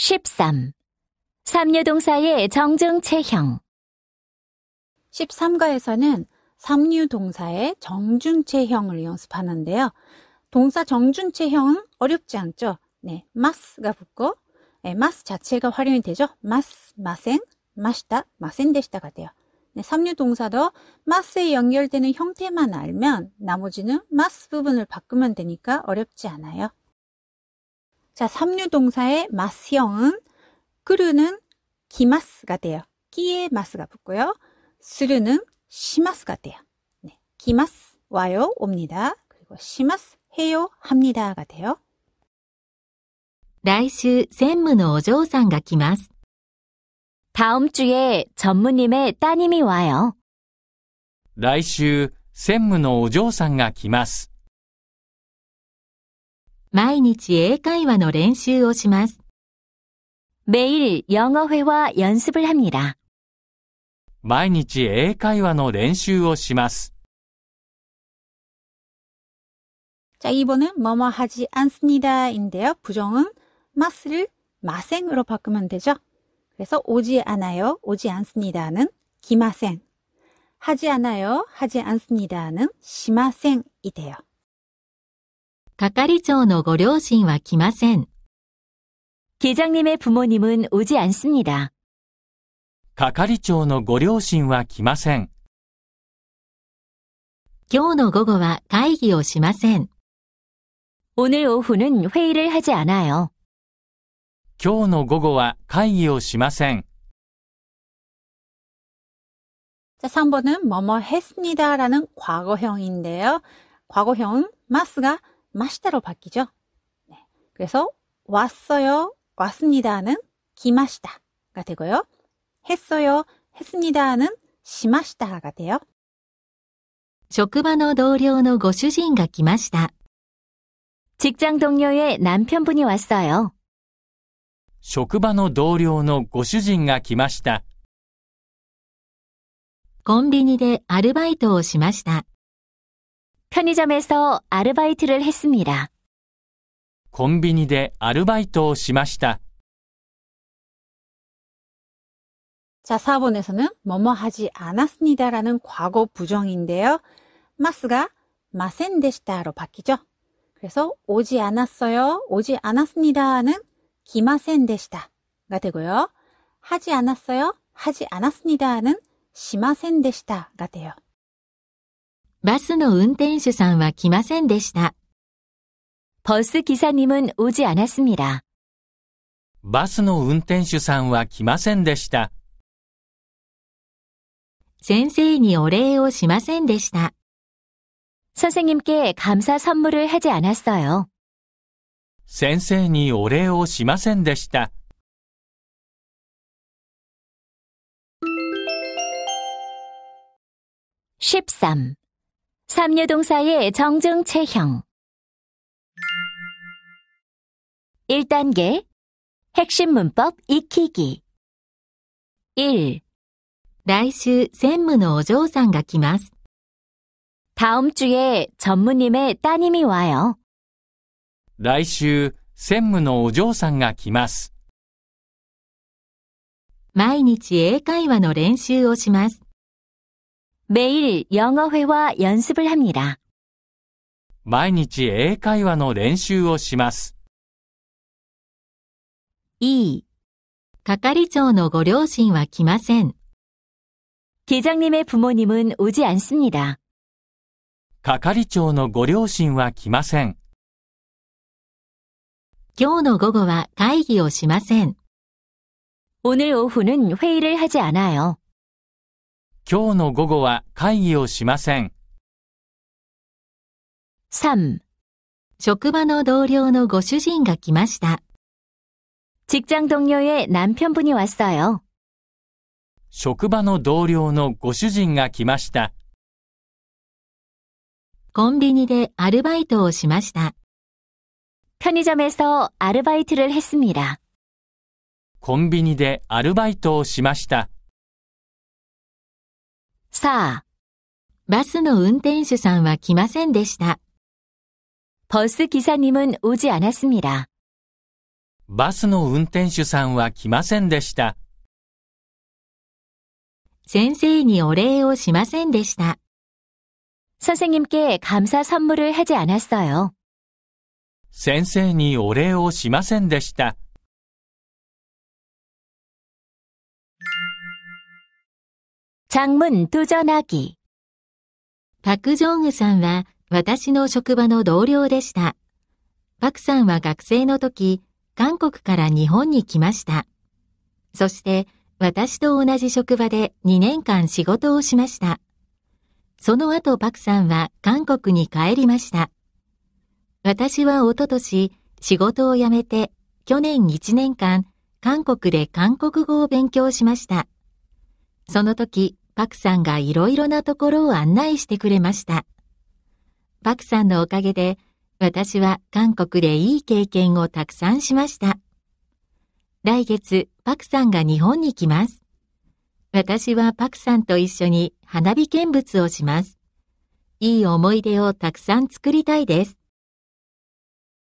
13. 삼유동사의 정중체형 13가에서는 삼유동사의 정중체형을 연습하는데요. 동사 정중체형은 어렵지 않죠? 네, m a 가 붙고 네, m a 자체가 활용이 되죠? 마스, 마생, 마시다, 마센데시다가 돼요. 네, 삼유동사도 마스에 연결되는 형태만 알면 나머지는 마스 부분을 바꾸면 되니까 어렵지 않아요. 자, 삼류 동사의 마스형은 끄르는 기마스가 돼요. 끼에 마스가 붙고요. 스르는 시마스가 돼요. 네, 기마스 와요 옵니다. 그리고 시마스 해요 합니다가 돼요. 来週専務のお嬢さんが来ます. 다음 주에 전무님의 따님이 와요. 来週専務のお嬢さんが来ます。毎日英会話の練習をします。 매일 영어 회 연습을 합니다. 毎日英会話の練習をします。 자, 이번은 뭐뭐 하지 않습니다인데요. 부정은 ま스를 마생으로 바꾸면 되죠. 그래서 오지 않아요, 오지 않습니다는 기마생, 하지 않아요, 하지 않습니다는 시마생이 돼요. 係長のご両親は来ません。계장님의부모님은오지않습니 다。 係長の午後は会議をしません。今日の午後は会議をしません。今日の午後は会議をしません。 자、 3번 은、 もへ。했습니다라는과거형인데 요。 ましたらばっろ바뀌 죠。 そう。래っ왔よ。요왔습니다는きましたがて가되고っ。했어요했습니다는しました가돼요職場の同僚のご主人が来ました。직장동료의남편분이왔어요職場の同僚のご主人が来ました。コンビニでアルバイトをしました。 편의점에서 아르바이트를 했습니다. コンビニでアルバイトをしました。 자, 4번에서는 뭐뭐 하지 않았습니다라는 과거 부정인데요. 마스가 마센데시다로 바뀌죠. 그래서 오지 않았어요, 오지 않았습니다는 기마센데시다가 되고요. 하지 않았어요, 하지 않았습니다는 시마센데시다가 돼요. バスの運転手さんは来ませんでした。버스기사님은오지않았습니 다。 バスの運転手さんは来ませんでした。先生にお礼をしませんでした。先生님께감사선물을하지않았어 요。 先生にお礼をしませんでした。13 삼유동사의 정중체형 1단계 핵심 문법 익히기 1. 来週専務のお嬢さんが来ます。 다음 주에 전무님의 따님이 와요. 来週、専務のお嬢さんが来ます。毎日英会話の練習をします。매일영어회화연습을합니다毎日英会話の練習をします。E、係長のご両親は来ません。계장님의부모님은오지않습니다係長のご両親は来ません。今日の午後は会議をしません。오늘오후는회의를하지않아요今日の午後は会議をしません。3. 職場の同僚のご主人が来ました。직장동료의남편분이왔어 요。 職場の同僚のご主人が来ました。コンビニでアルバイトをしました。편의점에서アルバイ트를했습니 다。 コンビニでアルバイトをしました。さあ、バスの運転手さんは来ませんでした。バス기사님은오지않았습니 다。 バスの運転手さんは来ませんでした。先生にお礼をしませんでした。선생님께감사선물을하지않았어 요。 先生にお礼をしませんでした。장문두전하기パク・ジョンウさんは私の職場の同僚でした。パクさんは学生の時、韓国から日本に来ました。そして私と同じ職場で2年間仕事をしました。その後パクさんは韓国に帰りました。私はおととし仕事を辞めて去年1年間韓国で韓国語を勉強しました。その時パクさんがいろいろなところを案内してくれました。パクさんのおかげで、私は韓国でいい経験をたくさんしました。来月、パクさんが日本に来ます。私はパクさんと一緒に花火見物をします。いい思い出をたくさん作りたいです。